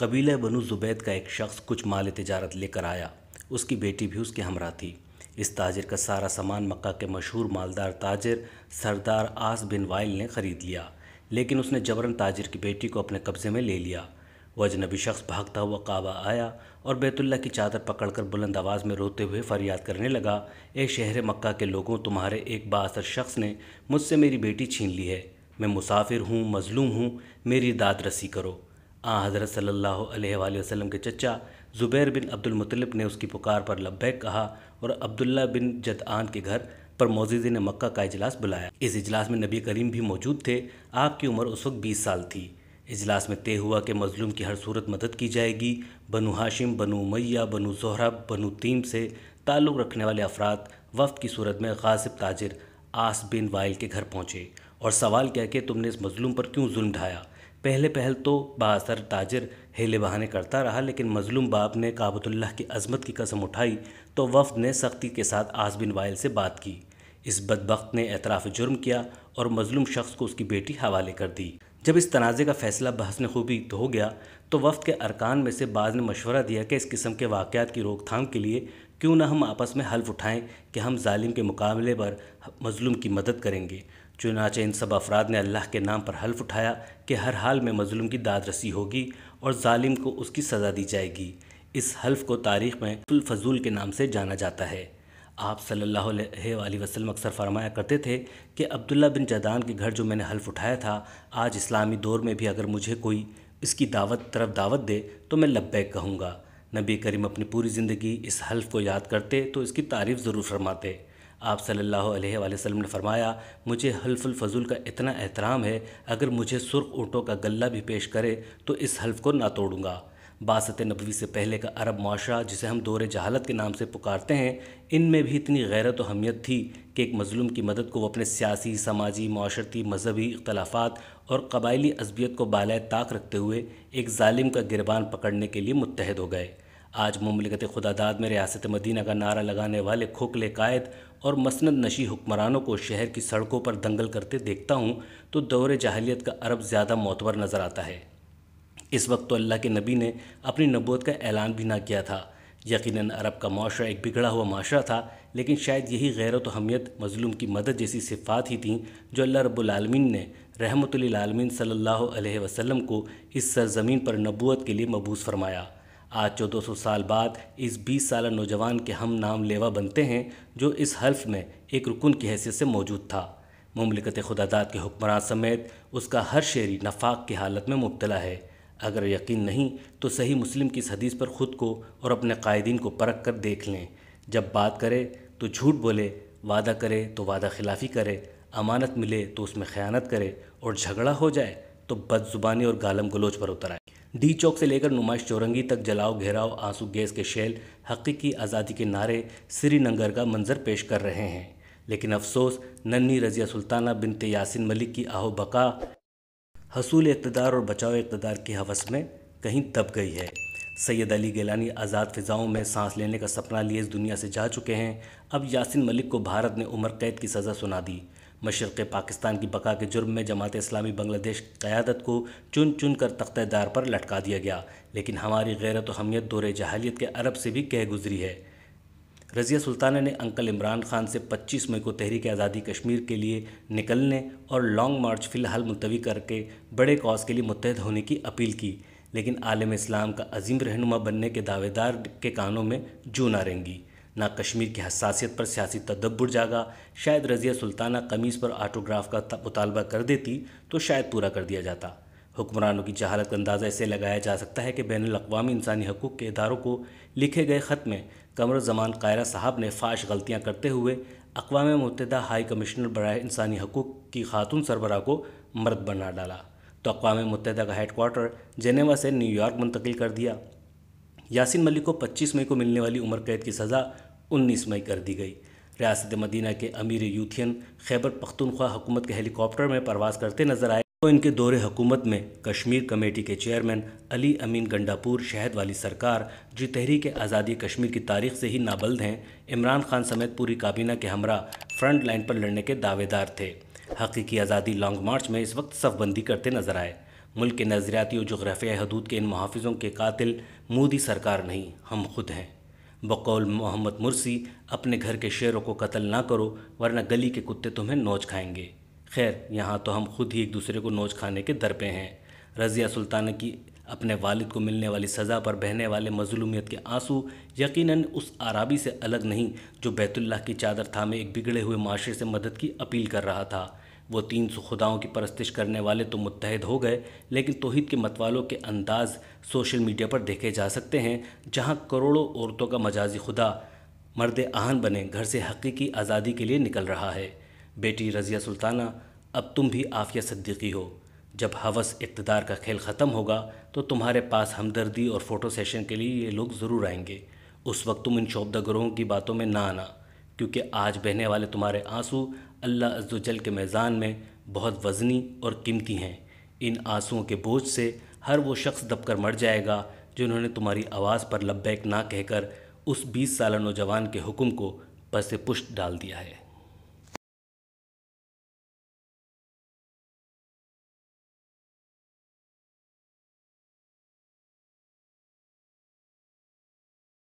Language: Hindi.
कबीला बनु जुबैद का एक शख्स कुछ माल तजारत लेकर आया उसकी बेटी भी उसके हमरा थी इस ताजर का सारा सामान मक्का के मशहूर मालदार ताजर सरदार आस बिन वाइल ने ख़रीद लिया लेकिन उसने जबरन ताजर की बेटी को अपने कब्ज़े में ले लिया वह अजनबी शख्स भागता हुआ काबा आया और बैतुल्ला की चादर पकड़कर बुलंद आवाज़ में रोते हुए फरियाद करने लगा ए शहर मक्का के लोगों तुम्हारे एक बासर शख्स ने मुझसे मेरी बेटी छीन ली है मैं मुसाफिर हूँ मज़लूम हूँ मेरी दाद रसी करो आ हज़रत सल्ला वसम के चचा ज़ुबैर बिन अब्दुलमतलब ने उसकी पुकार पर लब्बैक कहा और अब्दुल्ला बिन जदआन के घर पर मोजीज़ ने मक्का का इजलास बुलाया इस इजलास में नबी करीम भी मौजूद थे आपकी उम्र उस वक्त बीस साल थी इजलास में तय हुआ कि मज़लूम की हर सूरत मदद की जाएगी बनु हाशिम बनु मैया बनु जहरा बनु तीम से ताल्लुक़ रखने वाले अफराद वफ की सूरत में गासिब ताजिर आस बिन वाइल के घर पहुँचे और सवाल किया कि तुमने इस मज़लूम पर क्यों जुल्म ढाया पहले पहल तो बासर ताजर हेले बहाने करता रहा लेकिन मजलूम बाप ने काबतुल्लाह की अजमत की कसम उठाई तो वफद ने सख्ती के साथ बिन वायल से बात की इस बदबख्त ने एतराफ़ जुर्म किया और मजलूम शख्स को उसकी बेटी हवाले कर दी जब इस तनाज़े का फैसला बहसन खूबी तो हो गया तो वफद के अरकान में से बाज़ ने मशवरा दिया कि इस किस्म के वाक़ की रोकथाम के लिए क्यों ना हम आपस में हल्फ उठाएं कि हम जालिम के मुकाबले पर मज़लूम की मदद करेंगे चुनाचे इन सब अफराद ने अल्लाह के नाम पर हल्फ उठाया कि हर हाल में मज़लूम की दाद रसी होगी और जालिम को उसकी सज़ा दी जाएगी इस हल्फ को तारीख़ में फजूल के नाम से जाना जाता है आप सल्लल्लाहु अलैहि वसल्लम अक्सर फरमाया करते थे कि अब्दुल्ला बिन जदान के घर जो मैंने हल्फ उठाया था आज इस्लामी दौर में भी अगर मुझे कोई इसकी दावत तरफ दावत दे तो मैं लब्बैक कहूँगा नबी करीम अपनी पूरी ज़िंदगी इस हल्फ को याद करते तो इसकी तारीफ़ ज़रूर फरमाते आप सल्लल्लाहु अलैहि वसल्लम ने फरमाया मुझे हल्फुल फजूल का इतना एहतराम है अगर मुझे सुर्ख ऊँटों का गला भी पेश करे तो इस हल्फ को ना तोड़ूँगा बासत नबवी से पहले का अरब माशरा जिसे हम दौरे जहालत के नाम से पुकारते हैं इनमें भी इतनी गैरत अहमियत हमियत थी कि एक मज़लूम की मदद को वो अपने सियासी समाजी माशरती मजहबी इख्तलाफात और कबायली असबियत को बालाय ताक रखते हुए एक ालिम का गिरबान पकड़ने के लिए मुतहद हो गए आज ममलिकत खुदादाद में रियासत मदीना का नारा लगाने वाले खोखले कायद और मसनद नशी हुक्मरानों को शहर की सड़कों पर दंगल करते देखता हूँ तो दौर जाहलीत का अरब ज़्यादा मोतबर नज़र आता है इस वक्त तो अल्लाह के नबी ने अपनी नबूत का ऐलान भी ना किया था यकीनन अरब का माशरा एक बिगड़ा हुआ माशरा था लेकिन शायद यही गैरत हमियत मज़लूम की मदद जैसी सिफ़ात ही थी जो अल्लाह रबालमीन ने आलमीन सल्ला वसलम को इस सरज़मीन पर नबूत के लिए मबूस फरमाया आज सौ साल बाद इस 20 साल नौजवान के हम नाम लेवा बनते हैं जो इस हल्फ में एक रुकन की हैसियत से मौजूद था ममलिकत खुदादाद के हुक्मरान समेत उसका हर शेरी नफाक की हालत में मुबतला है अगर यकीन नहीं तो सही मुस्लिम की इस हदीस पर ख़ुद को और अपने कायदीन को परख कर देख लें जब बात करे तो झूठ बोले वादा करे तो वादा खिलाफी करे अमानत मिले तो उसमें ख़यानत करे और झगड़ा हो जाए तो बदजुबानी और गालम गलोच पर उतर आए डी चौक से लेकर नुमाइश चौरंगी तक जलाओ घेराव आंसू गैस के शेल हकीकी आज़ादी के नारे श्रीनगर का मंजर पेश कर रहे हैं लेकिन अफसोस नन्नी रजिया सुल्ताना बिनते यासिन मलिक की आहो बका हसूल इकतदार और बचाव इकतदार की हवस में कहीं दब गई है सैयद अली गिलानी आज़ाद फ़िज़ाओं में सांस लेने का सपना लिए इस दुनिया से जा चुके हैं अब यासिन मलिक को भारत ने उम्र कैद की सज़ा सुना दी मशरक़ पाकिस्तान की बका के जुर्म में जमात इस्लामी बांग्लादेश क़्यादत को चुन चुन कर तख्तेदार पर लटका दिया गया लेकिन हमारी गैरत अहमियत दौरे जहालियत के अरब से भी कह गुजरी है रज़िया सुल्ताना ने अंकल इमरान खान से 25 मई को तहरीक आज़ादी कश्मीर के लिए निकलने और लॉन्ग मार्च फ़िलहाल मुलतवी करके बड़े कॉज के लिए मुतहद होने की अपील की लेकिन आलम इस्लाम का अजीम रहनुमा बनने के दावेदार के कानों में जू नारेंगी ना कश्मीर की हसासीत पर सियासी तदब्बर जागा शायद रज़िया सुल्ताना कमीज़ पर आटोग्राफ का मुतालबा कर देती तो शायद पूरा कर दिया जाता हुक्मरानों की जहालत का अंदाज़ा इसे लगाया जा सकता है कि बैन अवी इंसानी हकूक़ के इदारों को लिखे गए ख़त में कमर जमान कायरा साहब ने फाश गलतियाँ करते हुए अकवा मुतदा हाई कमिश्नर बरए इंसानी हकूक़ की खातून सरबरा को मर्द बना डाला तो अकवा मुतहदा का हेडकोार्टर जेनेवा से न्यूयॉर्क मुंतकिल कर दिया यासिन मलिक को 25 मई को मिलने वाली उम्र कैद की सज़ा 19 मई कर दी गई रियासत मदीना के अमीर यूथियन खैबर पख्तनख्वा हुकूमत के हेलीकॉप्टर में परवाज करते नजर आए तो इनके दौरे हुकूमत में कश्मीर कमेटी के चेयरमैन अली अमीन गंडापुर शहद वाली सरकार जो तहरीक आज़ादी कश्मीर की तारीख से ही नाबल्द हैं इमरान खान समेत पूरी काबीना के हमरा फ्रंट लाइन पर लड़ने के दावेदार थे हकीकी आज़ादी लॉन्ग मार्च में इस वक्त सफबंदी करते नजर आए मुल्क के नज़रियाती और जगराफियाई हदूद के इन मुहाफ़ों के कातिल मोदी सरकार नहीं हम खुद हैं बकौल मोहम्मद मुर्सी अपने घर के शेरों को कत्ल ना करो वरना गली के कुत्ते तुम्हें नोच खाएंगे खैर यहाँ तो हम खुद ही एक दूसरे को नोच खाने के दर पे हैं रज़िया सुल्तान की अपने वालिद को मिलने वाली सज़ा पर बहने वाले मजलूमियत के आंसू यकीनन उस आराबी से अलग नहीं जो बैतुल्ला की चादर थामे एक बिगड़े हुए माशरे से मदद की अपील कर रहा था वो तीन सौ खुदाओं की परस्तिश करने वाले तो मुतहद हो गए लेकिन तोहद के मतवालों के अंदाज सोशल मीडिया पर देखे जा सकते हैं जहाँ करोड़ों औरतों का मजाजी खुदा मर्द आहन बने घर से हकीकी आज़ादी के लिए निकल रहा है बेटी रज़िया सुल्ताना अब तुम भी आफिया सद्दीकी हो जब हवस इकतदार का खेल ख़त्म होगा तो तुम्हारे पास हमदर्दी और फ़ोटो सेशन के लिए ये लोग ज़रूर आएंगे उस वक्त तुम इन शोबदा ग्रोहों की बातों में ना आना क्योंकि आज बहने वाले तुम्हारे आंसू अल्लाह अज्जल के मैदान में बहुत वज़नी और कीमती हैं इन आंसुओं के बोझ से हर वो शख्स दबकर मर जाएगा जिन्होंने तुम्हारी आवाज़ पर लब्बैक ना कहकर उस बीस साल नौजवान के हुक्म को पसे पुष्ट डाल दिया है